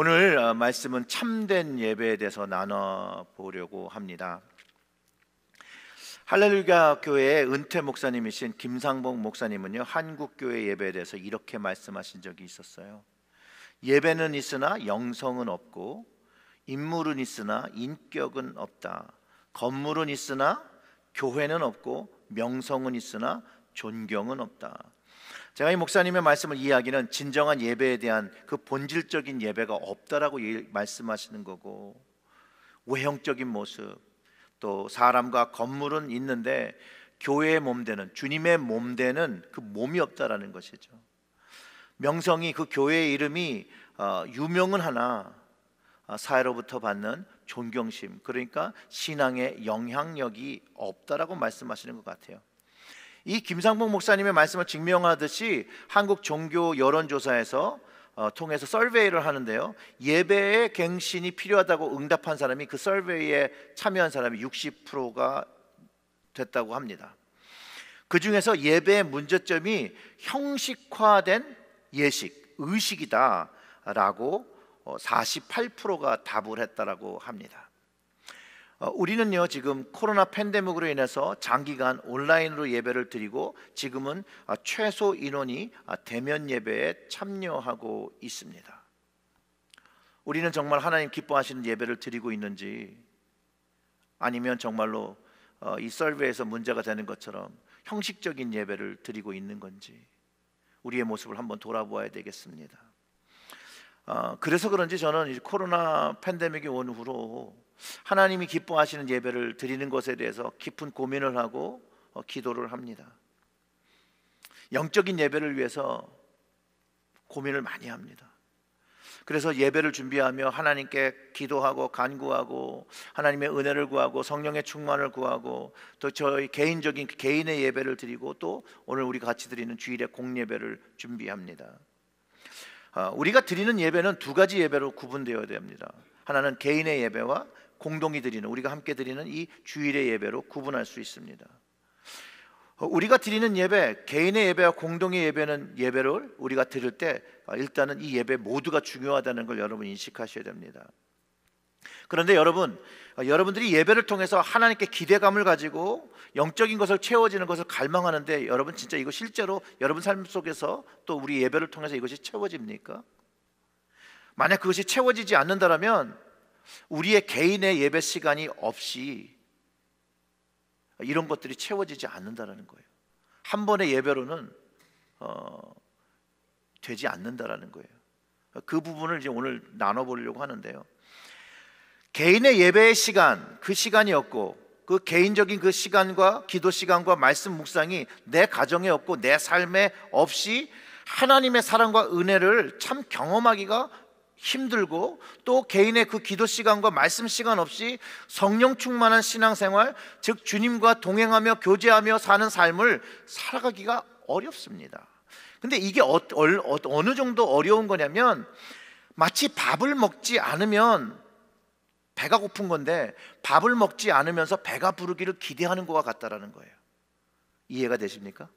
오늘 어, 말씀은 참된 예배에 대해서 나눠 보려고 합니다. 할렐루야 교회의 은퇴 목사님이신 김상봉 목사님은요 한국 교회 예배에 대해서 이렇게 말씀하신 적이 있었어요. 예배는 있으나 영성은 없고 인물은 있으나 인격은 없다. 건물은 있으나 교회는 없고 명성은 있으나 존경은 없다. 제가 이 목사님의 말씀을 이해하기는 진정한 예배에 대한 그 본질적인 예배가 없다라고 말씀하시는 거고 외형적인 모습 또 사람과 건물은 있는데 교회의 몸대는 주님의 몸대는그 몸이 없다라는 것이죠. 명성이 그 교회의 이름이 어, 유명은 하나 어, 사회로부터 받는 존경심 그러니까 신앙의 영향력이 없다라고 말씀하시는 것 같아요. 이 김상봉 목사님의 말씀을 증명하듯이 한국 종교 여론조사에서 어, 통해서 썰베이를 하는데요. 예배의 갱신이 필요하다고 응답한 사람이 그 썰베이에 참여한 사람이 60%가 됐다고 합니다. 그 중에서 예배의 문제점이 형식화된 예식, 의식이다라고 48%가 어, 답을 했다라고 합니다. 어, 우리는요 지금 코로나 팬데믹으로 인해서 장기간 온라인으로 예배를 드리고 지금은 어, 최소 인원이 어, 대면 예배에 참여하고 있습니다. 우리는 정말 하나님 기뻐하시는 예배를 드리고 있는지 아니면 정말로 이 설교에서 문제가 되는 것처럼 형식적인 예배를 드리고 있는 건지 우리의 모습을 한번 돌아보아야 되겠습니다. 그래서 그런지 저는 코로나 팬데믹이 온 후로 하나님이 기뻐하시는 예배를 드리는 것에 대해서 깊은 고민을 하고 어, 기도를 합니다. 영적인 예배를 위해서 고민을 많이 합니다. 그래서 예배를 준비하며 하나님께 기도하고 간구하고 하나님의 은혜를 구하고 성령의 충만을 구하고 또 저희 개인적인 개인의 예배를 드리고 또 오늘 우리 같이 드리는 주일의 공예배를 준비합니다. 아, 우리가 드리는 예배는 두 가지 예배로 구분되어야 됩니다. 하나는 개인의 예배와 공동이 드리는 우리가 함께 드리는 이 주일의 예배로 구분할 수 있습니다. 어, 우리가 드리는 예배, 개인의 예배와 공동의 예배는 예배를 우리가 드릴 때 어, 일단은 이 예배 모두가 중요하다는 걸 여러분 인식하셔야 됩니다. 그런데 여러분, 어, 여러분들이 예배를 통해서 하나님께 기대감을 가지고 영적인 것을 채워지는 것을 갈망하는데 여러분 진짜 이거 실제로 여러분 삶 속에서 또 우리 예배를 통해서 이것이 채워집니까? 만약 그것이 채워지지 않는다면 우리의 개인의 예배 시간이 없이 이런 것들이 채워지지 않는다라는 거예요. 한 번의 예배로는 어, 되지 않는다라는 거예요. 그 부분을 이제 오늘 나눠보려고 하는데요. 개인의 예배의 시간, 그 시간이었고, 그 개인적인 그 시간과 기도 시간과 말씀 묵상이 내 가정에 없고 내 삶에 없이 하나님의 사랑과 은혜를 참 경험하기가 힘들고 또 개인의 그 기도 시간과 말씀 시간 없이 성령 충만한 신앙생활, 즉 주님과 동행하며 교제하며 사는 삶을 살아가기가 어렵습니다. 근데 이게 어, 어, 느 정도 어려운 거냐면 마치 밥을 먹지 않으면 배가 고픈 건데 밥을 먹지 않으면서 배가 부르기를 기대하는 것과 같다라는 거예요. 이해가 되십니까?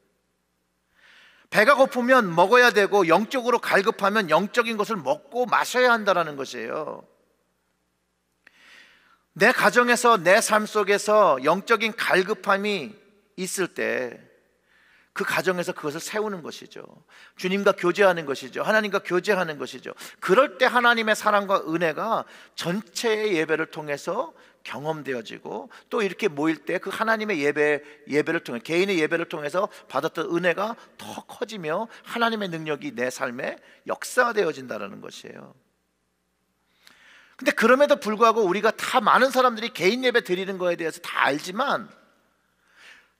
배가 고프면 먹어야 되고 영적으로 갈급하면 영적인 것을 먹고 마셔야 한다라는 것이에요. 내 가정에서 내 삶 속에서 영적인 갈급함이 있을 때 그 가정에서 그것을 세우는 것이죠. 주님과 교제하는 것이죠. 하나님과 교제하는 것이죠. 그럴 때 하나님의 사랑과 은혜가 전체의 예배를 통해서 경험되어지고 또 이렇게 모일 때 그 하나님의 예배 예배를 통해 개인의 예배를 통해서 받았던 은혜가 더 커지며 하나님의 능력이 내 삶에 역사되어진다라는 것이에요. 근데 그럼에도 불구하고 우리가 다 많은 사람들이 개인 예배 드리는 거에 대해서 다 알지만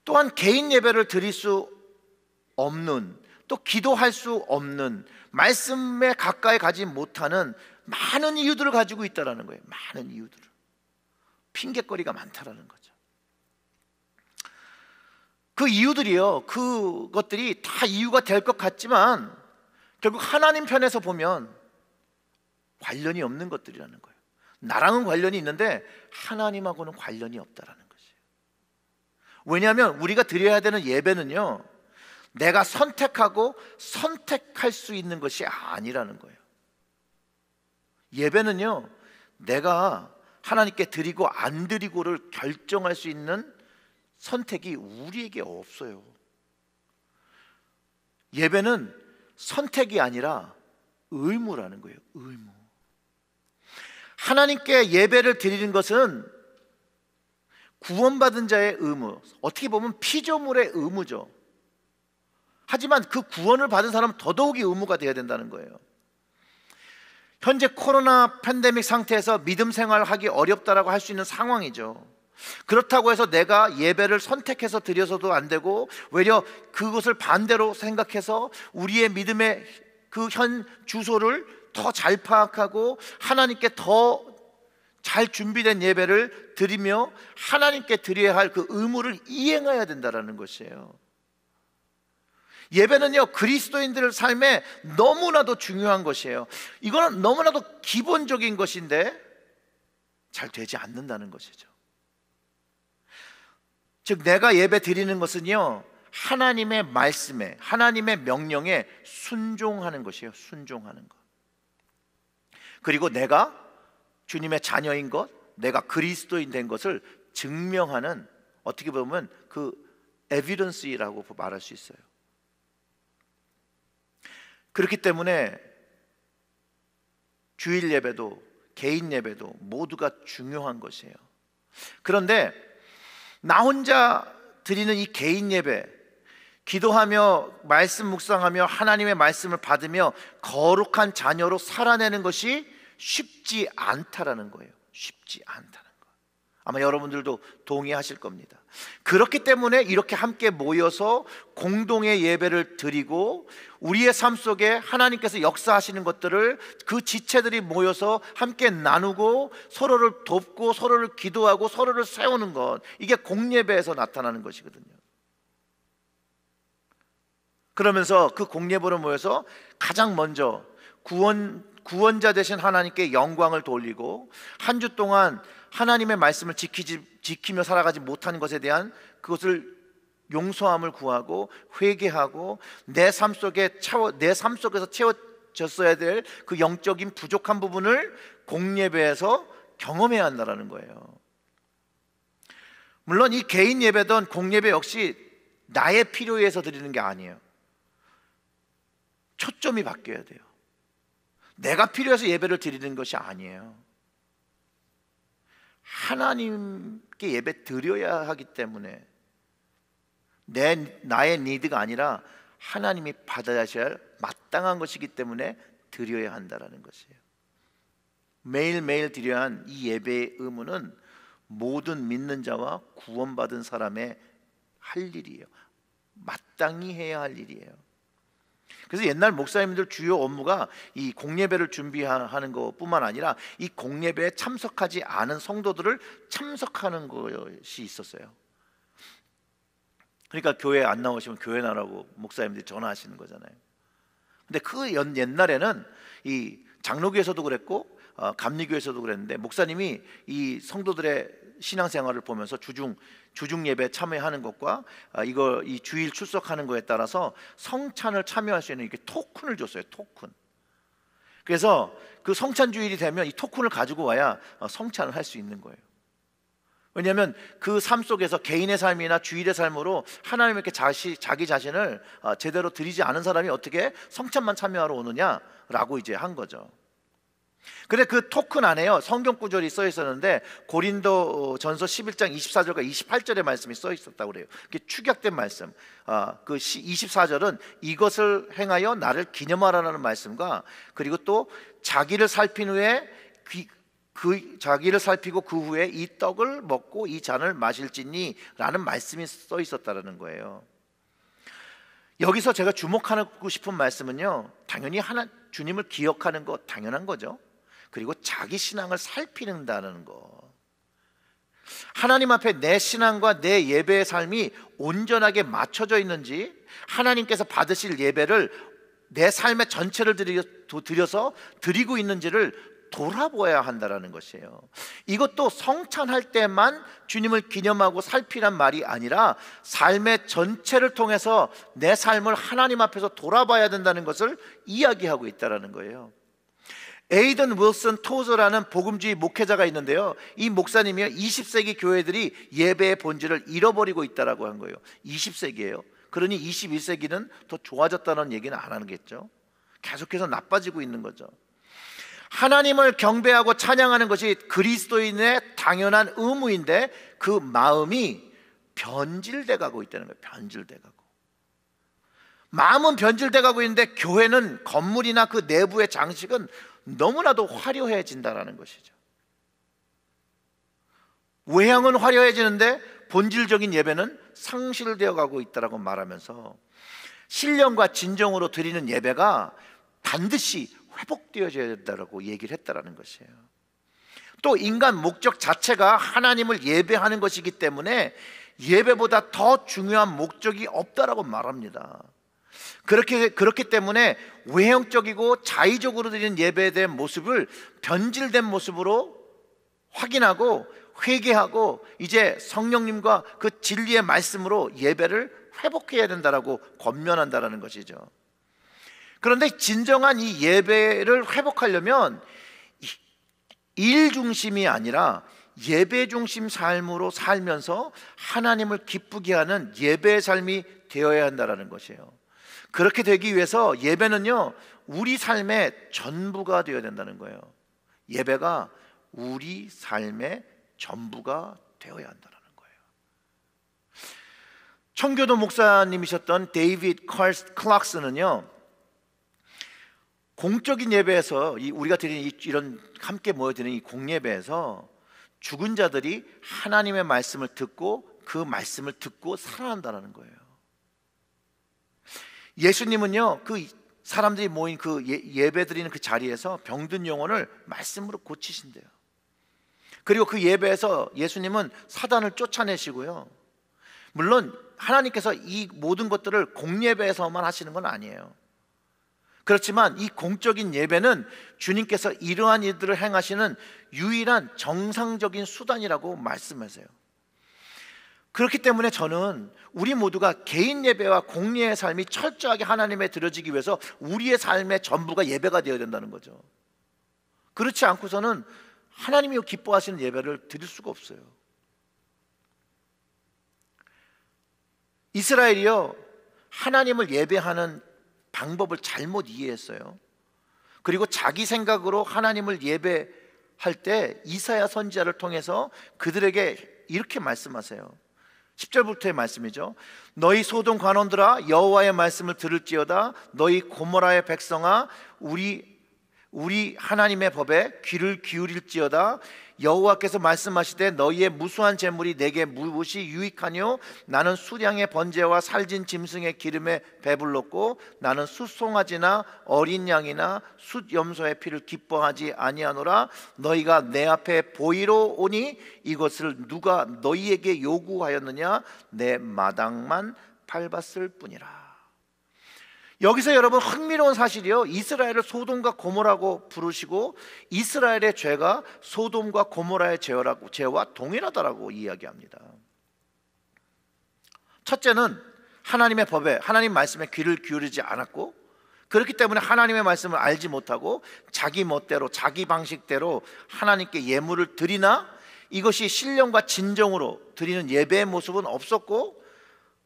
또한 개인 예배를 드릴 수 없는 또 기도할 수 없는 말씀에 가까이 가지 못하는 많은 이유들을 가지고 있다라는 거예요. 많은 이유들을. 핑계거리가 많다라는 거죠. 그 이유들이요. 그것들이 다 이유가 될 것 같지만 결국 하나님 편에서 보면 관련이 없는 것들이라는 거예요. 나랑은 관련이 있는데 하나님하고는 관련이 없다라는 것이에요. 왜냐하면 우리가 드려야 되는 예배는요. 내가 선택하고 선택할 수 있는 것이 아니라는 거예요. 예배는요. 내가 하나님께 드리고 안 드리고를 결정할 수 있는 선택이 우리에게 없어요. 예배는 선택이 아니라 의무라는 거예요. 의무. 하나님께 예배를 드리는 것은 구원받은 자의 의무. 어떻게 보면 피조물의 의무죠. 하지만 그 구원을 받은 사람은 더더욱이 의무가 되어야 된다는 거예요. 현재 코로나 팬데믹 상태에서 믿음 생활하기 을 어렵다라고 할 수 있는 상황이죠. 그렇다고 해서 내가 예배를 선택해서 드려서도 안 되고 외려 그것을 반대로 생각해서 우리의 믿음의 그 현 주소를 더 잘 파악하고 하나님께 더 잘 준비된 예배를 드리며 하나님께 드려야 할 그 의무를 이행해야 된다라는 것이에요. 예배는요, 그리스도인들 의 삶에 너무나도 중요한 것이에요. 이거는 너무나도 기본적인 것인데 잘 되지 않는다는 것이죠. 즉, 내가 예배 드리는 것은요, 하나님의 말씀에, 하나님의 명령에 순종하는 것이에요. 순종하는 것. 그리고 내가 주님의 자녀인 것, 내가 그리스도인 된 것을 증명하는 어떻게 보면 그 에비던스라고 말할 수 있어요. 그렇기 때문에 주일 예배도 개인 예배도 모두가 중요한 것이에요. 그런데 나 혼자 드리는 이 개인 예배, 기도하며 말씀 묵상하며 하나님의 말씀을 받으며 거룩한 자녀로 살아내는 것이 쉽지 않다라는 거예요. 쉽지 않다 아마 여러분들도 동의하실 겁니다. 그렇기 때문에 이렇게 함께 모여서 공동의 예배를 드리고 우리의 삶 속에 하나님께서 역사하시는 것들을 그 지체들이 모여서 함께 나누고 서로를 돕고 서로를 기도하고 서로를 세우는 것 이게 공예배에서 나타나는 것이거든요. 그러면서 그 공예배로 모여서 가장 먼저 구원 구원자 되신 하나님께 영광을 돌리고 한 주 동안 하나님의 말씀을 지키지, 지키며 살아가지 못한 것에 대한 그것을 용서함을 구하고 회개하고 내 삶 속에 채워 내 삶 속에서 채워졌어야 될 그 영적인 부족한 부분을 공예배에서 경험해야 한다라는 거예요. 물론 이 개인 예배든 공예배 역시 나의 필요에 서 드리는 게 아니에요. 초점이 바뀌어야 돼요. 내가 필요해서 예배를 드리는 것이 아니에요. 하나님께 예배 드려야 하기 때문에 내 나의 니드가 아니라 하나님이 받아야 할 마땅한 것이기 때문에 드려야 한다라는 것이에요. 매일매일 드려야 한 이 예배의 의무는 모든 믿는 자와 구원받은 사람의 할 일이에요. 마땅히 해야 할 일이에요. 그래서 옛날 목사님들 주요 업무가 이 공예배를 준비하는 것뿐만 아니라 이 공예배에 참석하지 않은 성도들을 참석하는 것이 있었어요. 그러니까 교회 안 나오시면 교회 나라고 목사님들이 전화하시는 거잖아요. 근데 그 옛날에는 이 장로교에서도 그랬고 어, 감리교에서도 그랬는데 목사님이 이 성도들의 신앙생활을 보면서 주중 주중 예배 참여하는 것과 아, 이거 이 주일 출석하는 것에 따라서 성찬을 참여할 수 있는 이렇게 토큰을 줬어요. 토큰. 그래서 그 성찬 주일이 되면 이 토큰을 가지고 와야 어, 성찬을 할 수 있는 거예요. 왜냐하면 그 삶 속에서 개인의 삶이나 주일의 삶으로 하나님께 자시, 자기 자신을 어, 제대로 드리지 않은 사람이 어떻게 성찬만 참여하러 오느냐라고 이제 한 거죠. 근데 그 토큰 안에요 성경 구절이 써 있었는데 고린도 어, 전서 11장 24절과 2 8절의 말씀이 써 있었다고 그래요 그게 축약된 말씀 아, 그 24절은 이것을 행하여 나를 기념하라는 말씀과 그리고 또 자기를 살핀 후에 귀, 그 자기를 살피고 그 후에 이 떡을 먹고 이 잔을 마실지니라는 말씀이 써 있었다라는 거예요. 여기서 제가 주목하고 싶은 말씀은요. 당연히 하나 주님을 기억하는 거 당연한 거죠. 그리고 자기 신앙을 살피는다는 것. 하나님 앞에 내 신앙과 내 예배의 삶이 온전하게 맞춰져 있는지 하나님께서 받으실 예배를 내 삶의 전체를 드려서 드리고 있는지를 돌아보아야 한다라는 것이에요. 이것도 성찬할 때만 주님을 기념하고 살피란 말이 아니라 삶의 전체를 통해서 내 삶을 하나님 앞에서 돌아봐야 된다는 것을 이야기하고 있다라는 거예요. 에이든 윌슨 토저라는 복음주의 목회자가 있는데요. 이 목사님이요. 20세기 교회들이 예배의 본질을 잃어버리고 있다라고 한 거예요. 20세기예요. 그러니 21세기는 더 좋아졌다는 얘기는 안 하겠죠. 계속해서 나빠지고 있는 거죠. 하나님을 경배하고 찬양하는 것이 그리스도인의 당연한 의무인데 그 마음이 변질돼 가고 있다는 거예요. 변질돼 가고. 마음은 변질돼 가고 있는데 교회는 건물이나 그 내부의 장식은 너무나도 화려해진다라는 것이죠. 외향은 화려해지는데 본질적인 예배는 상실되어 가고 있다라고 말하면서 신령과 진정으로 드리는 예배가 반드시 회복되어져야 된다라고 얘기를 했다라는 것이에요. 또 인간 목적 자체가 하나님을 예배하는 것이기 때문에 예배보다 더 중요한 목적이 없다라고 말합니다. 그렇게 그렇기 때문에 외형적이고 자의적으로 드리는 예배에 대한 모습을 변질된 모습으로 확인하고 회개하고 이제 성령님과 그 진리의 말씀으로 예배를 회복해야 된다라고 권면한다라는 것이죠. 그런데 진정한 이 예배를 회복하려면 일 중심이 아니라 예배 중심 삶으로 살면서 하나님을 기쁘게 하는 예배의 삶이 되어야 한다라는 것이에요. 그렇게 되기 위해서 예배는요, 우리 삶의 전부가 되어야 된다는 거예요. 예배가 우리 삶의 전부가 되어야 한다는 거예요. 청교도 목사님이셨던 데이빗 클락스는요, 공적인 예배에서 우리가 드리는 이런 함께 모여드는이 공예배에서 죽은 자들이 하나님의 말씀을 듣고 그 말씀을 듣고 살아난다는 거예요. 예수님은요 그 사람들이 모인 그 예, 예배 드리는 그 자리에서 병든 영혼을 말씀으로 고치신대요. 그리고 그 예배에서 예수님은 사단을 쫓아내시고요. 물론 하나님께서 이 모든 것들을 공예배에서만 하시는 건 아니에요. 그렇지만 이 공적인 예배는 주님께서 이러한 일들을 행하시는 유일한 정상적인 수단이라고 말씀하세요. 그렇기 때문에 저는 우리 모두가 개인 예배와 공예의 삶이 철저하게 하나님에 들어지기 위해서 우리의 삶의 전부가 예배가 되어야 된다는 거죠. 그렇지 않고서는 하나님이 기뻐하시는 예배를 드릴 수가 없어요. 이스라엘이요 하나님을 예배하는 방법을 잘못 이해했어요. 그리고 자기 생각으로 하나님을 예배할 때 이사야 선지자를 통해서 그들에게 이렇게 말씀하세요. 10절부터의 말씀이죠. 너희 소돔 관원들아 여호와의 말씀을 들을지어다 너희 고모라의 백성아 우리 우리 하나님의 법에 귀를 기울일지어다 여호와께서 말씀하시되 너희의 무수한 재물이 내게 무엇이 유익하뇨 나는 수량의 번제와 살진 짐승의 기름에 배불렀고 나는 숫송아지나 어린 양이나 숫염소의 피를 기뻐하지 아니하노라 너희가 내 앞에 보이러 오니 이것을 누가 너희에게 요구하였느냐 내 마당만 밟았을 뿐이라 여기서 여러분 흥미로운 사실이요. 이스라엘을 소돔과 고모라고 부르시고 이스라엘의 죄가 소돔과 고모라의 죄라고 죄와 동일하다라고 이야기합니다. 첫째는 하나님의 법에 하나님 말씀에 귀를 기울이지 않았고 그렇기 때문에 하나님의 말씀을 알지 못하고 자기 멋대로 자기 방식대로 하나님께 예물을 드리나 이것이 신령과 진정으로 드리는 예배의 모습은 없었고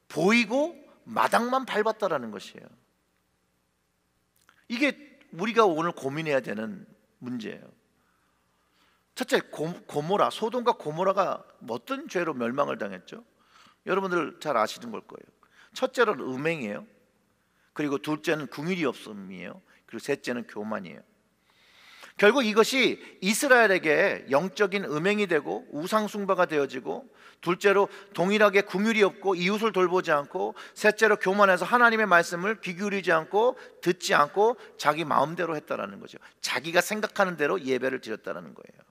보이고 마당만 밟았다라는 것이에요. 이게 우리가 오늘 고민해야 되는 문제예요. 첫째 고, 모라 소돔과 고모라가 어떤 죄로 멸망을 당했죠? 여러분들 잘 아시는 걸 거예요. 첫째는 음행이에요. 그리고 둘째는 궁일이 없음이에요. 그리고 셋째는 교만이에요. 결국 이것이 이스라엘에게 영적인 음행이 되고 우상숭배가 되어지고 둘째로 동일하게 궁율이 없고 이웃을 돌보지 않고 셋째로 교만해서 하나님의 말씀을 귀기울이지 않고 듣지 않고 자기 마음대로 했다라는 거죠. 자기가 생각하는 대로 예배를 드렸다라는 거예요.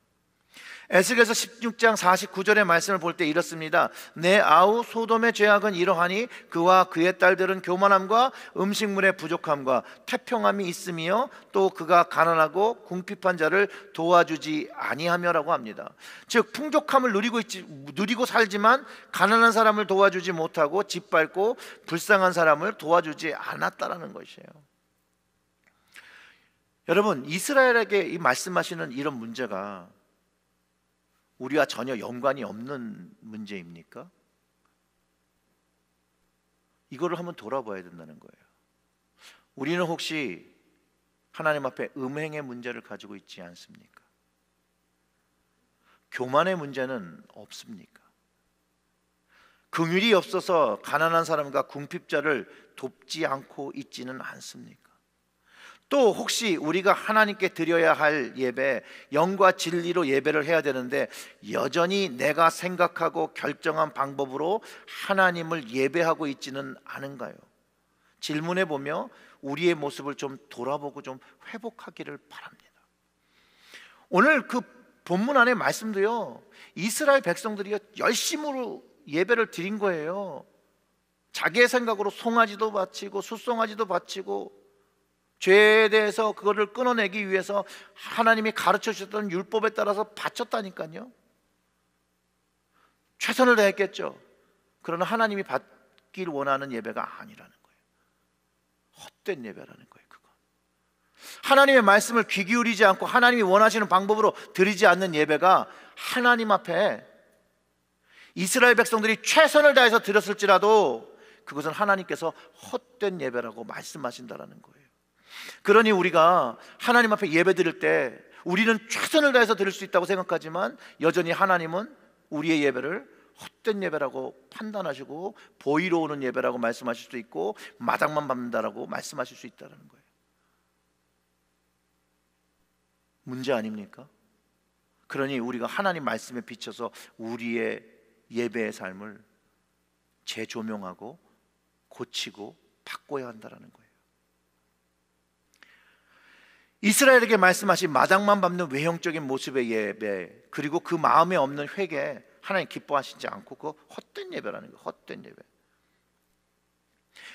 에스겔서 16장 49절의 말씀을 볼 때 이렇습니다. 내 아우 소돔의 죄악은 이러하니 그와 그의 딸들은 교만함과 음식물의 부족함과 태평함이 있으며 또 그가 가난하고 궁핍한 자를 도와주지 아니하며라고 합니다. 즉 풍족함을 누리고 있지, 누리고 살지만 가난한 사람을 도와주지 못하고 짓밟고 불쌍한 사람을 도와주지 않았다라는 것이에요. 여러분 이스라엘에게 이 말씀하시는 이런 문제가 우리와 전혀 연관이 없는 문제입니까? 이거를 한번 돌아봐야 된다는 거예요. 우리는 혹시 하나님 앞에 음행의 문제를 가지고 있지 않습니까? 교만의 문제는 없습니까? 긍휼이 없어서 가난한 사람과 궁핍자를 돕지 않고 있지는 않습니까? 또 혹시 우리가 하나님께 드려야 할 예배, 영과 진리로 예배를 해야 되는데 여전히 내가 생각하고 결정한 방법으로 하나님을 예배하고 있지는 않은가요? 질문해 보며 우리의 모습을 좀 돌아보고 좀 회복하기를 바랍니다. 오늘 그 본문 안에 말씀도요. 이스라엘 백성들이 열심으로 예배를 드린 거예요. 자기의 생각으로 송아지도 바치고 숫송아지도 바치고 죄에 대해서 그거를 끊어내기 위해서 하나님이 가르쳐 주셨던 율법에 따라서 바쳤다니까요. 최선을 다했겠죠. 그러나 하나님이 받길 원하는 예배가 아니라는 거예요. 헛된 예배라는 거예요. 그건 하나님의 말씀을 귀 기울이지 않고 하나님이 원하시는 방법으로 드리지 않는 예배가 하나님 앞에 이스라엘 백성들이 최선을 다해서 드렸을지라도 그것은 하나님께서 헛된 예배라고 말씀하신다라는 거예요. 그러니 우리가 하나님 앞에 예배 드릴 때 우리는 최선을 다해서 드릴 수 있다고 생각하지만 여전히 하나님은 우리의 예배를 헛된 예배라고 판단하시고 보이러 오는 예배라고 말씀하실 수 있고 마당만 밟는다라고 말씀하실 수 있다는 거예요. 문제 아닙니까? 그러니 우리가 하나님 말씀에 비춰서 우리의 예배의 삶을 재조명하고 고치고 바꿔야 한다라는 거예요. 이스라엘에게 말씀하신 마당만 밟는 외형적인 모습의 예배 그리고 그 마음에 없는 회개 하나님 기뻐하시지 않고 그 헛된 예배라는 거 헛된 예배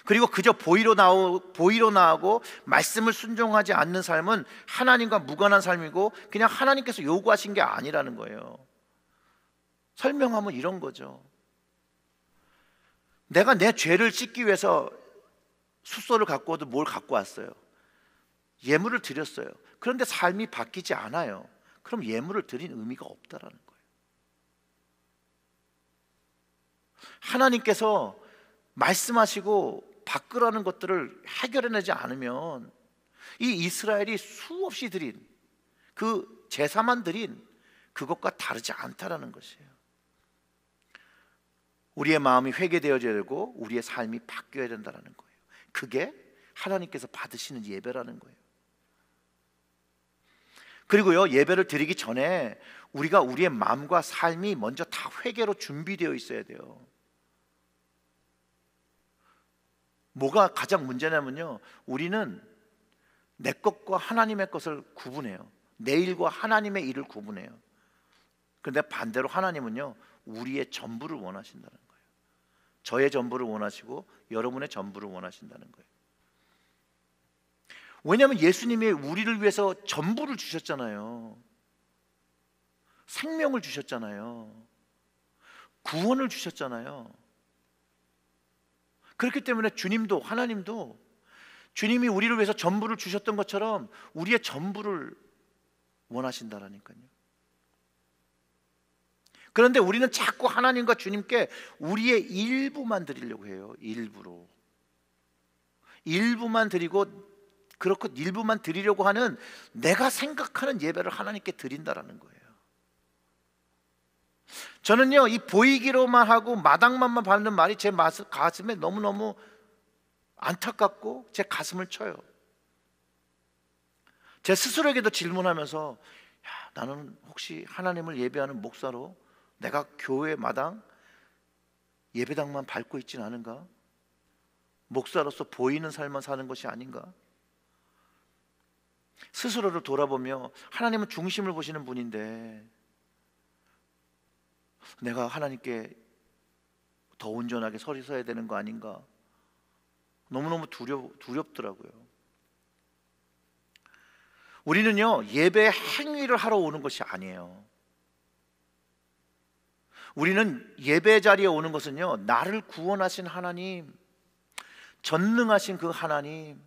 그리고 그저 보이로 나오 보이로 나오고 말씀을 순종하지 않는 삶은 하나님과 무관한 삶이고 그냥 하나님께서 요구하신 게 아니라는 거예요 설명하면 이런 거죠 내가 내 죄를 씻기 위해서 숫소를 갖고 와도 뭘 갖고 왔어요 예물을 드렸어요. 그런데 삶이 바뀌지 않아요. 그럼 예물을 드린 의미가 없다라는 거예요. 하나님께서 말씀하시고 바꾸라는 것들을 해결해내지 않으면 이 이스라엘이 수없이 드린 그 제사만 드린 그것과 다르지 않다라는 것이에요. 우리의 마음이 회개되어져야 되고 우리의 삶이 바뀌어야 된다라는 거예요. 그게 하나님께서 받으시는 예배라는 거예요. 그리고요, 예배를 드리기 전에 우리가 우리의 마음과 삶이 먼저 다 회개로 준비되어 있어야 돼요. 뭐가 가장 문제냐면요. 우리는 내 것과 하나님의 것을 구분해요. 내 일과 하나님의 일을 구분해요. 근데 반대로 하나님은요. 우리의 전부를 원하신다는 거예요. 저의 전부를 원하시고 여러분의 전부를 원하신다는 거예요. 왜냐하면 예수님이 우리를 위해서 전부를 주셨잖아요. 생명을 주셨잖아요. 구원을 주셨잖아요. 그렇기 때문에 주님도 하나님도 주님이 우리를 위해서 전부를 주셨던 것처럼 우리의 전부를 원하신다라니까요. 그런데 우리는 자꾸 하나님과 주님께 우리의 일부만 드리려고 해요. 일부로. 일부만 드리고 그렇고 일부만 드리려고 하는 내가 생각하는 예배를 하나님께 드린다라는 거예요. 저는요 이 보이기로만 하고 마당만만 받는 말이 제 가슴에 너무 너무 안타깝고 제 가슴을 쳐요. 제 스스로에게도 질문하면서 야, 나는 혹시 하나님을 예배하는 목사로 내가 교회 마당 예배당만 밟고 있지 않은가? 목사로서 보이는 삶만 사는 것이 아닌가? 스스로를 돌아보며 하나님은 중심을 보시는 분인데 내가 하나님께 더 온전하게 서리 서야 되는 거 아닌가 너무너무 두려, 두렵더라고요 우리는요 예배 행위를 하러 오는 것이 아니에요 우리는 예배 자리에 오는 것은요 나를 구원하신 하나님 전능하신 그 하나님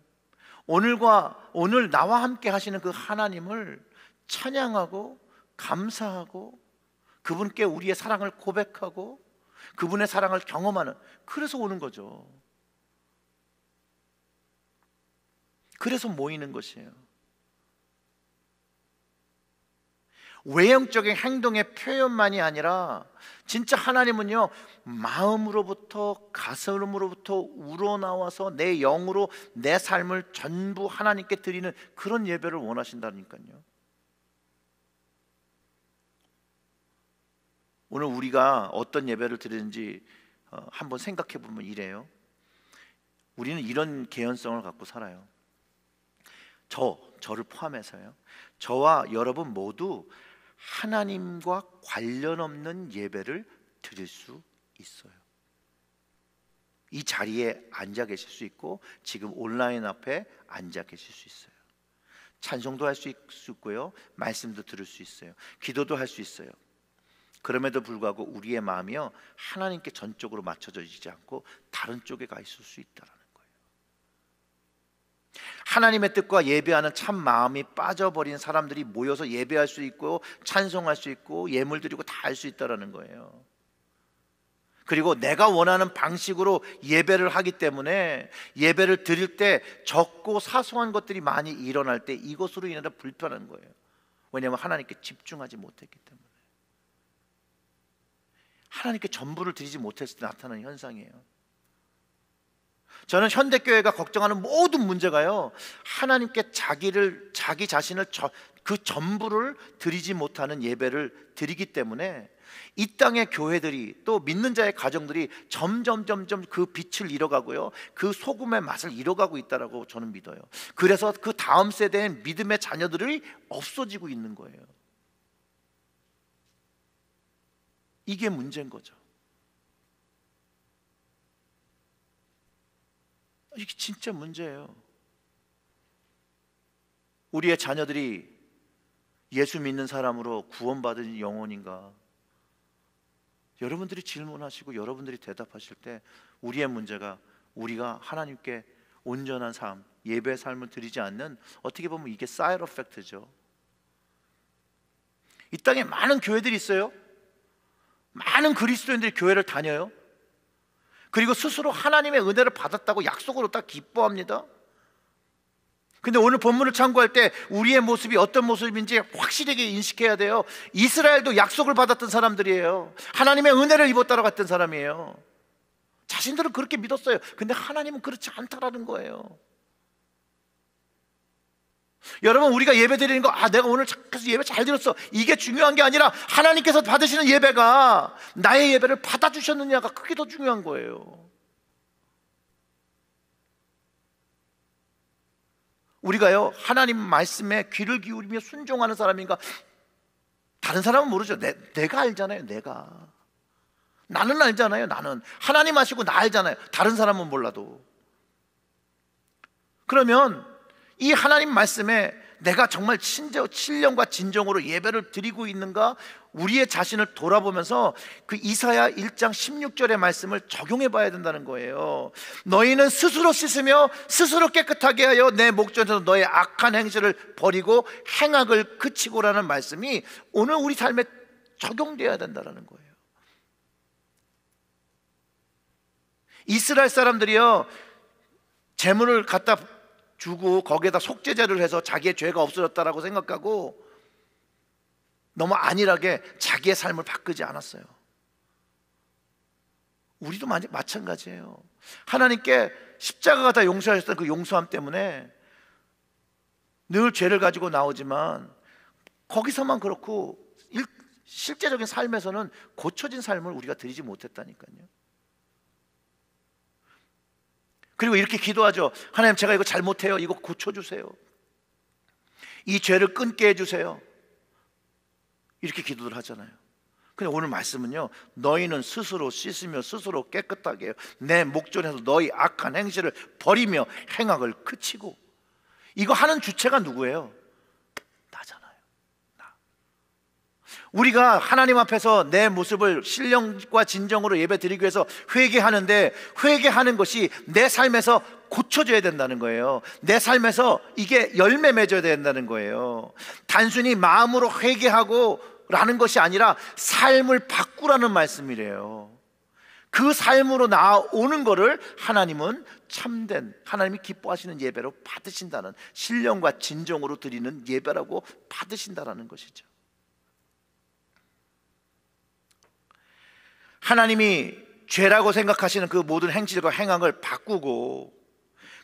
오늘과 오늘 나와 함께 하시는 그 하나님을 찬양하고 감사하고 그분께 우리의 사랑을 고백하고 그분의 사랑을 경험하는 그래서 오는 거죠. 그래서 모이는 것이에요. 외형적인 행동의 표현만이 아니라 진짜 하나님은요 마음으로부터 가슴으로부터 우러나와서 내 영으로 내 삶을 전부 하나님께 드리는 그런 예배를 원하신다니까요. 오늘 우리가 어떤 예배를 드리는지 어, 한번 생각해 보면 이래요. 우리는 이런 개연성을 갖고 살아요. 저, 저를 포함해서요. 저와 여러분 모두 하나님과 관련 없는 예배를 드릴 수 있어요. 이 자리에 앉아 계실 수 있고 지금 온라인 앞에 앉아 계실 수 있어요. 찬송도 할 수 있고요. 말씀도 들을 수 있어요. 기도도 할 수 있어요. 그럼에도 불구하고 우리의 마음이 하나님께 전적으로 맞춰져 있지 않고 다른 쪽에 가 있을 수 있다라는 하나님의 뜻과 예배하는 참 마음이 빠져버린 사람들이 모여서 예배할 수 있고 찬송할 수 있고 예물 드리고 다 할 수 있다라는 거예요. 그리고 내가 원하는 방식으로 예배를 하기 때문에 예배를 드릴 때 적고 사소한 것들이 많이 일어날 때 이것으로 인해서 불편한 거예요. 왜냐하면 하나님께 집중하지 못했기 때문에. 하나님께 전부를 드리지 못했을 때 나타나는 현상이에요. 저는 현대교회가 걱정하는 모든 문제가요. 하나님께 자기를 자기 자신을 저, 그 전부를 드리지 못하는 예배를 드리기 때문에 이 땅의 교회들이 또 믿는 자의 가정들이 점점 점점 그 빛을 잃어가고요. 그 소금의 맛을 잃어가고 있다라고 저는 믿어요. 그래서 그 다음 세대엔 믿음의 자녀들이 없어지고 있는 거예요. 이게 문제인 거죠. 이게 진짜 문제예요. 우리의 자녀들이 예수 믿는 사람으로 구원받은 영혼인가? 여러분들이 질문하시고 여러분들이 대답하실 때 우리의 문제가 우리가 하나님께 온전한 삶, 예배 삶을 드리지 않는 어떻게 보면 이게 사이 어펙트죠. 이 땅에 많은 교회들이 있어요. 많은 그리스도인들이 교회를 다녀요. 그리고 스스로 하나님의 은혜를 받았다고 약속으로 딱 기뻐합니다. 근데 오늘 본문을 참고할 때 우리의 모습이 어떤 모습인지 확실하게 인식해야 돼요. 이스라엘도 약속을 받았던 사람들이에요. 하나님의 은혜를 입었다라 갔던 사람이에요. 자신들은 그렇게 믿었어요. 근데 하나님은 그렇지 않다라는 거예요. 여러분 우리가 예배 드리는 거 아 내가 오늘 착해서 예배 잘 드렸어 이게 중요한 게 아니라 하나님께서 받으시는 예배가 나의 예배를 받아주셨느냐가 크게 더 중요한 거예요 우리가요 하나님 말씀에 귀를 기울이며 순종하는 사람인가 다른 사람은 모르죠 내, 내가 알잖아요 내가 나는 알잖아요 나는 하나님 아시고 나 알잖아요 다른 사람은 몰라도 그러면 이 하나님 말씀에 내가 정말 친정, 신령과 진정으로 예배를 드리고 있는가 우리의 자신을 돌아보면서 그 이사야 1장 16절의 말씀을 적용해 봐야 된다는 거예요 너희는 스스로 씻으며 스스로 깨끗하게 하여 내 목전에서 너의 악한 행실을 버리고 행악을 그치고라는 말씀이 오늘 우리 삶에 적용되어야 된다는 거예요 이스라엘 사람들이요 재물을 갖다 주고 거기에다 속죄제를 해서 자기의 죄가 없어졌다라고 생각하고 너무 안일하게 자기의 삶을 바꾸지 않았어요. 우리도 마찬가지예요. 하나님께 십자가가 다 용서하셨던 그 용서함 때문에 늘 죄를 가지고 나오지만 거기서만 그렇고 실제적인 삶에서는 고쳐진 삶을 우리가 드리지 못했다니까요. 그리고 이렇게 기도하죠. 하나님 제가 이거 잘못해요. 이거 고쳐주세요. 이 죄를 끊게 해주세요. 이렇게 기도를 하잖아요. 근데 오늘 말씀은요, 너희는 스스로 씻으며 스스로 깨끗하게 해요. 내 목전에서 너희 악한 행실을 버리며 행악을 그치고. 이거 하는 주체가 누구예요? 우리가 하나님 앞에서 내 모습을 신령과 진정으로 예배드리기 위해서 회개하는데 회개하는 것이 내 삶에서 고쳐져야 된다는 거예요. 내 삶에서 이게 열매 맺어야 된다는 거예요. 단순히 마음으로 회개하고 라는 것이 아니라 삶을 바꾸라는 말씀이래요. 그 삶으로 나오는 거를 하나님은 참된 하나님이 기뻐하시는 예배로 받으신다는 신령과 진정으로 드리는 예배라고 받으신다라는 것이죠. 하나님이 죄라고 생각하시는 그 모든 행실과 행함을 바꾸고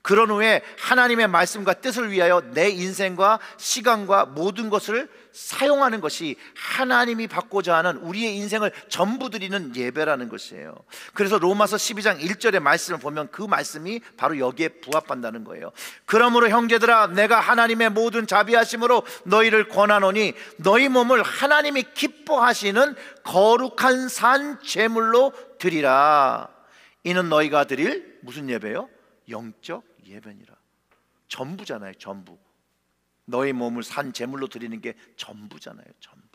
그런 후에 하나님의 말씀과 뜻을 위하여 내 인생과 시간과 모든 것을 사용하는 것이 하나님이 받고자 하는 우리의 인생을 전부 드리는 예배라는 것이에요. 그래서 로마서 12장 1절의 말씀을 보면 그 말씀이 바로 여기에 부합한다는 거예요. 그러므로 형제들아 내가 하나님의 모든 자비하심으로 너희를 권하노니 너희 몸을 하나님이 기뻐하시는 거룩한 산 제물로 드리라. 이는 너희가 드릴 무슨 예배요? 영적 예배니라. 전부잖아요, 전부. 너의 몸을 산 제물로 드리는 게 전부잖아요, 전부.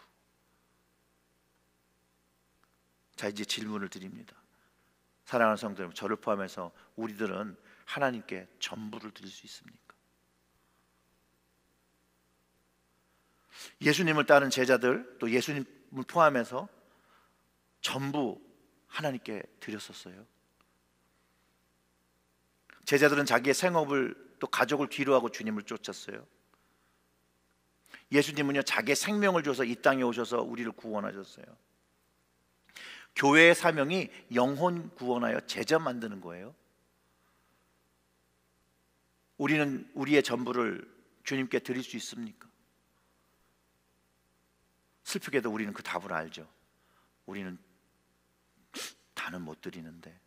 자, 이제 질문을 드립니다. 사랑하는 성도 저를 포함해서 우리들은 하나님께 전부를 드릴 수 있습니까? 예수님을 따른 제자들 또 예수님을 포함해서 전부 하나님께 드렸었어요. 제자들은 자기의 생업을 또 가족을 뒤로하고 주님을 쫓았어요. 예수님은요 자기의 생명을 줘서 이 땅에 오셔서 우리를 구원하셨어요. 교회의 사명이 영혼 구원하여 제자 만드는 거예요. 우리는 우리의 전부를 주님께 드릴 수 있습니까? 슬프게도 우리는 그 답을 알죠. 우리는 다는 못 드리는데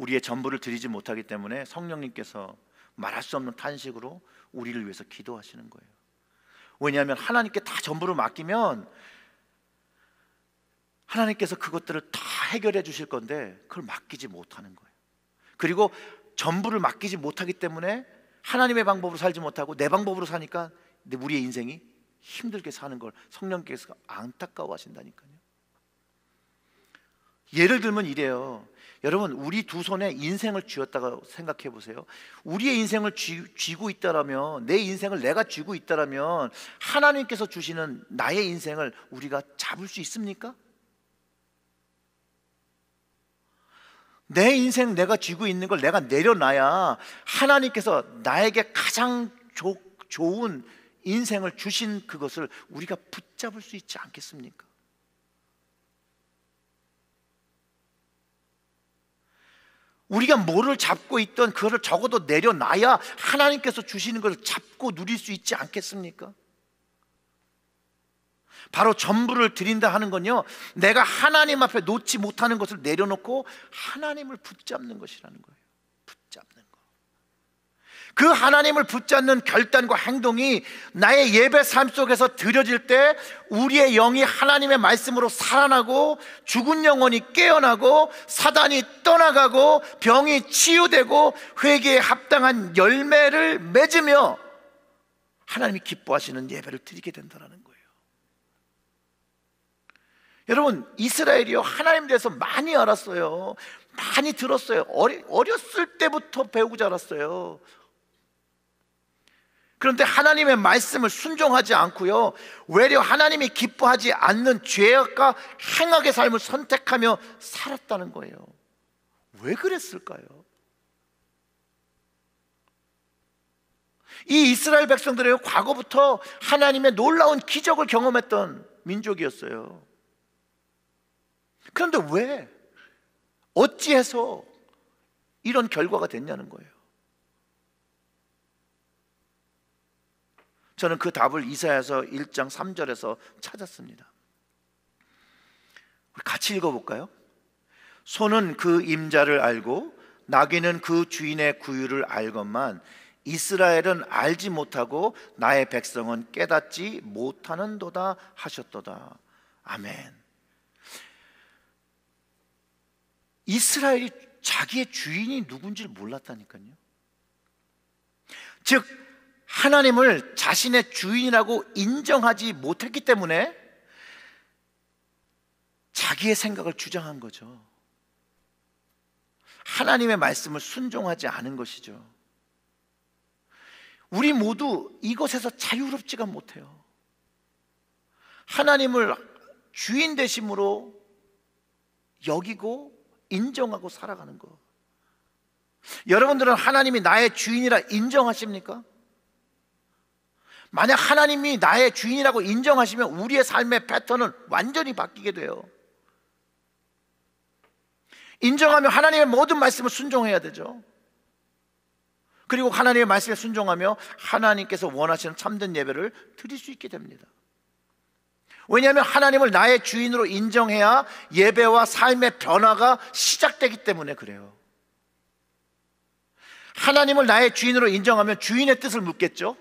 우리의 전부를 드리지 못하기 때문에 성령님께서 말할 수 없는 탄식으로 우리를 위해서 기도하시는 거예요. 왜냐하면 하나님께 다 전부를 맡기면 하나님께서 그것들을 다 해결해 주실 건데 그걸 맡기지 못하는 거예요. 그리고 전부를 맡기지 못하기 때문에 하나님의 방법으로 살지 못하고 내 방법으로 사니까 우리의 인생이 힘들게 사는 걸 성령께서 안타까워하신다니까요. 예를 들면 이래요. 여러분 우리 두 손에 인생을 쥐었다고 생각해 보세요. 우리의 인생을 쥐, 고 있다라면 내 인생을 내가 쥐고 있다라면 하나님께서 주시는 나의 인생을 우리가 잡을 수 있습니까? 내 인생 내가 쥐고 있는 걸 내가 내려놔야 하나님께서 나에게 가장 조, 좋은 인생을 주신 그것을 우리가 붙잡을 수 있지 않겠습니까? 우리가 뭐를 잡고 있던 그거를 적어도 내려놔야 하나님께서 주시는 것을 잡고 누릴 수 있지 않겠습니까? 바로 전부를 드린다 하는 건요, 내가 하나님 앞에 놓지 못하는 것을 내려놓고 하나님을 붙잡는 것이라는 거예요. 그 하나님을 붙잡는 결단과 행동이 나의 예배 삶 속에서 드려질 때 우리의 영이 하나님의 말씀으로 살아나고 죽은 영혼이 깨어나고 사단이 떠나가고 병이 치유되고 회개에 합당한 열매를 맺으며 하나님이 기뻐하시는 예배를 드리게 된다는 거예요. 여러분, 이스라엘이요. 하나님 대해서 많이 알았어요. 많이 들었어요. 어리, 어렸을 때부터 배우고 자랐어요. 그런데 하나님의 말씀을 순종하지 않고요. 외려 하나님이 기뻐하지 않는 죄악과 행악의 삶을 선택하며 살았다는 거예요. 왜 그랬을까요? 이 이스라엘 백성들은 과거부터 하나님의 놀라운 기적을 경험했던 민족이었어요. 그런데 왜 어찌해서 이런 결과가 됐냐는 거예요. 저는 그 답을 이사야서 1장 3절에서 찾았습니다. 같이 읽어볼까요? 소는 그 임자를 알고 나귀는 그 주인의 구유를 알건만 이스라엘은 알지 못하고 나의 백성은 깨닫지 못하는도다 하셨도다. 아멘. 이스라엘이 자기의 주인이 누군지를 몰랐다니까요. 즉 하나님을 자신의 주인이라고 인정하지 못했기 때문에 자기의 생각을 주장한 거죠. 하나님의 말씀을 순종하지 않은 것이죠. 우리 모두 이것에서 자유롭지가 못해요. 하나님을 주인 되심으로 여기고 인정하고 살아가는 것. 여러분들은 하나님이 나의 주인이라 인정하십니까? 만약 하나님이 나의 주인이라고 인정하시면 우리의 삶의 패턴은 완전히 바뀌게 돼요. 인정하며 하나님의 모든 말씀을 순종해야 되죠. 그리고 하나님의 말씀에 순종하며 하나님께서 원하시는 참된 예배를 드릴 수 있게 됩니다. 왜냐하면 하나님을 나의 주인으로 인정해야 예배와 삶의 변화가 시작되기 때문에 그래요. 하나님을 나의 주인으로 인정하면 주인의 뜻을 묻겠죠.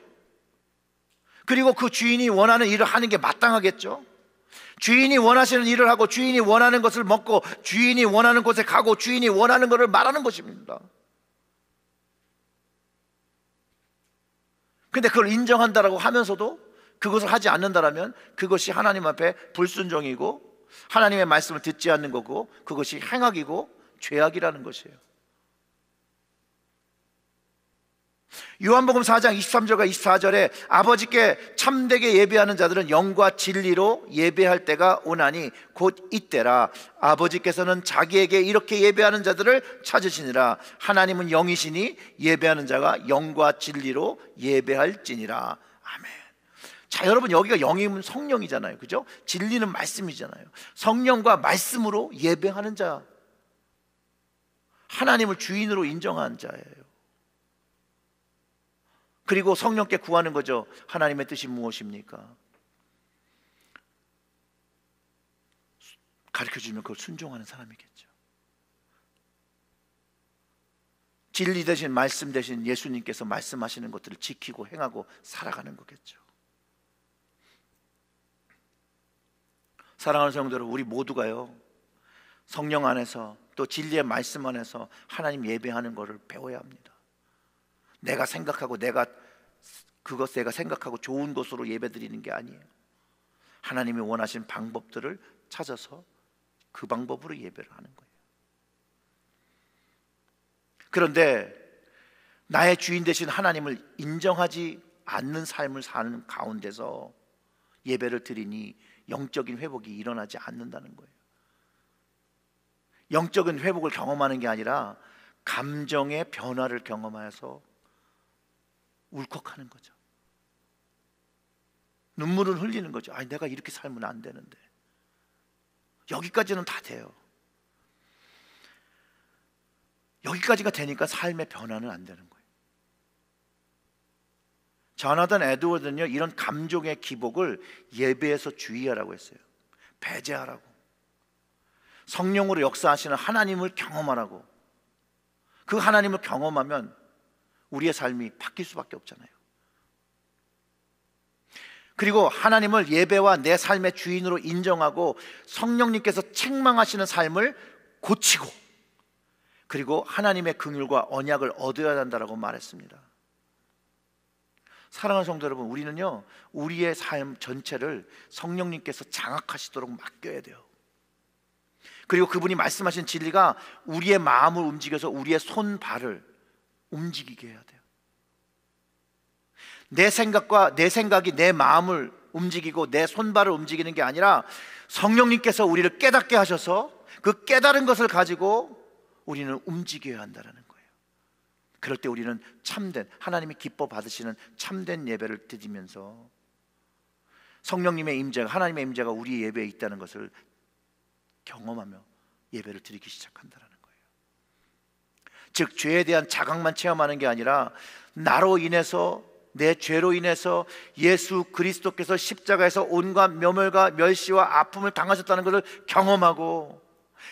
그리고 그 주인이 원하는 일을 하는 게 마땅하겠죠? 주인이 원하시는 일을 하고 주인이 원하는 것을 먹고 주인이 원하는 곳에 가고 주인이 원하는 것을 말하는 것입니다. 근데 그걸 인정한다라고 하면서도 그것을 하지 않는다라면 그것이 하나님 앞에 불순종이고 하나님의 말씀을 듣지 않는 거고 그것이 행악이고 죄악이라는 것이에요. 요한복음 4장 23절과 24절에 아버지께 참되게 예배하는 자들은 영과 진리로 예배할 때가 오나니 곧 이때라 아버지께서는 자기에게 이렇게 예배하는 자들을 찾으시니라 하나님은 영이시니 예배하는 자가 영과 진리로 예배할지니라 아멘. 자, 여러분 여기가 영이면 성령이잖아요. 그죠? 진리는 말씀이잖아요. 성령과 말씀으로 예배하는 자 하나님을 주인으로 인정한 자예요. 그리고 성령께 구하는 거죠. 하나님의 뜻이 무엇입니까? 가르쳐 주면 그걸 순종하는 사람이겠죠. 진리 대신 말씀 대신 예수님께서 말씀하시는 것들을 지키고 행하고 살아가는 거겠죠. 사랑하는 성도들, 우리 모두가요. 성령 안에서 또 진리의 말씀 안에서 하나님 예배하는 것을 배워야 합니다. 내가 생각하고 내가 그것 내가 생각하고 좋은 것으로 예배드리는 게 아니에요. 하나님이 원하신 방법들을 찾아서 그 방법으로 예배를 하는 거예요. 그런데 나의 주인 대신 하나님을 인정하지 않는 삶을 사는 가운데서 예배를 드리니 영적인 회복이 일어나지 않는다는 거예요. 영적인 회복을 경험하는 게 아니라 감정의 변화를 경험하서 울컥하는 거죠. 눈물을 흘리는 거죠. 아, 내가 이렇게 살면 안 되는데. 여기까지는 다 돼요. 여기까지가 되니까 삶의 변화는 안 되는 거예요. 전하던 에드워드는요, 이런 감정의 기복을 예배에서 주의하라고 했어요. 배제하라고. 성령으로 역사하시는 하나님을 경험하라고. 그 하나님을 경험하면 우리의 삶이 바뀔 수밖에 없잖아요. 그리고 하나님을 예배와 내 삶의 주인으로 인정하고 성령님께서 책망하시는 삶을 고치고 그리고 하나님의 긍휼과 언약을 얻어야 한다라고 말했습니다. 사랑하는 성도 여러분, 우리는요. 우리의 삶 전체를 성령님께서 장악하시도록 맡겨야 돼요. 그리고 그분이 말씀하신 진리가 우리의 마음을 움직여서 우리의 손 발을 움직이게 해야 돼요. 내 생각과 내 생각이 내 마음을 움직이고 내 손발을 움직이는 게 아니라 성령님께서 우리를 깨닫게 하셔서 그 깨달은 것을 가지고 우리는 움직여야 한다는 거예요. 그럴 때 우리는 참된 하나님이 기뻐 받으시는 참된 예배를 드리면서 성령님의 임재, 하나님의 임재가 우리 예배에 있다는 것을 경험하며 예배를 드리기 시작한다라는 거예요. 즉 죄에 대한 자각만 체험하는 게 아니라 나로 인해서 내 죄로 인해서 예수 그리스도께서 십자가에서 온갖 멸멸과 멸시와 아픔을 당하셨다는 것을 경험하고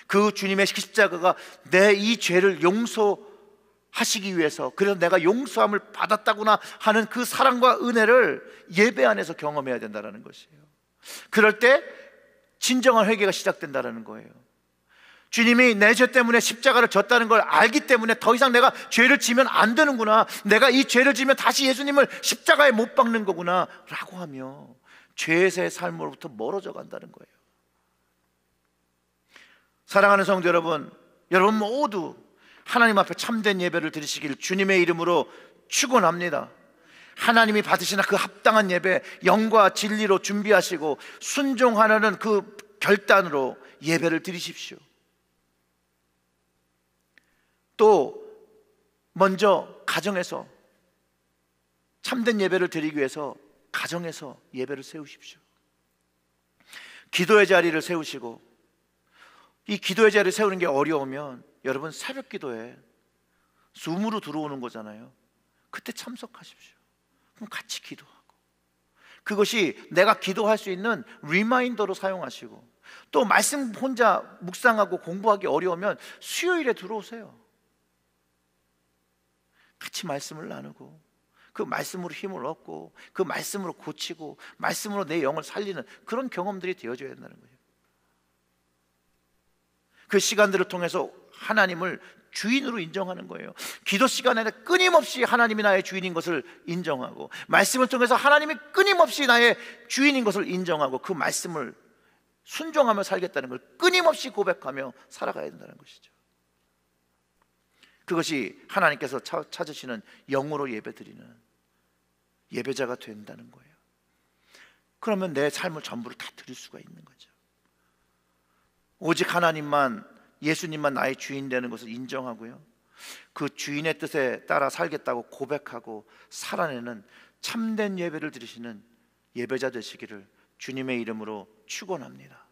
그 주님의 십자가가 내 이 죄를 용서하시기 위해서 그래서 내가 용서함을 받았다구나 하는 그 사랑과 은혜를 예배 안에서 경험해야 된다는 것이에요. 그럴 때 진정한 회개가 시작된다는 거예요. 주님이 내 죄 때문에 십자가를 졌다는 걸 알기 때문에 더 이상 내가 죄를 지면 안 되는구나. 내가 이 죄를 지면 다시 예수님을 십자가에 못 박는 거구나. 라고 하며 죄에서의 삶으로부터 멀어져 간다는 거예요. 사랑하는 성도 여러분, 여러분 모두 하나님 앞에 참된 예배를 드리시길 주님의 이름으로 축원합니다. 하나님이 받으시는 그 합당한 예배 영과 진리로 준비하시고 순종하라는 그 결단으로 예배를 드리십시오. 또 먼저 가정에서 참된 예배를 드리기 위해서 가정에서 예배를 세우십시오. 기도의 자리를 세우시고 이 기도의 자리를 세우는 게 어려우면 여러분 새벽 기도에 숨으로 들어오는 거잖아요. 그때 참석하십시오. 그럼 같이 기도하고 그것이 내가 기도할 수 있는 리마인더로 사용하시고 또 말씀 혼자 묵상하고 공부하기 어려우면 수요일에 들어오세요. 같이 말씀을 나누고 그 말씀으로 힘을 얻고 그 말씀으로 고치고 말씀으로 내 영을 살리는 그런 경험들이 되어줘야 된다는 거예요. 그 시간들을 통해서 하나님을 주인으로 인정하는 거예요. 기도 시간에 끊임없이 하나님이 나의 주인인 것을 인정하고 말씀을 통해서 하나님이 끊임없이 나의 주인인 것을 인정하고 그 말씀을 순종하며 살겠다는 걸 끊임없이 고백하며 살아가야 된다는 것이죠. 그것이 하나님께서 찾으시는 영으로 예배드리는 예배자가 된다는 거예요. 그러면 내 삶을 전부를 다 드릴 수가 있는 거죠. 오직 하나님만 예수님만 나의 주인 되는 것을 인정하고요. 그 주인의 뜻에 따라 살겠다고 고백하고 살아내는 참된 예배를 드리시는 예배자 되시기를 주님의 이름으로 축원합니다.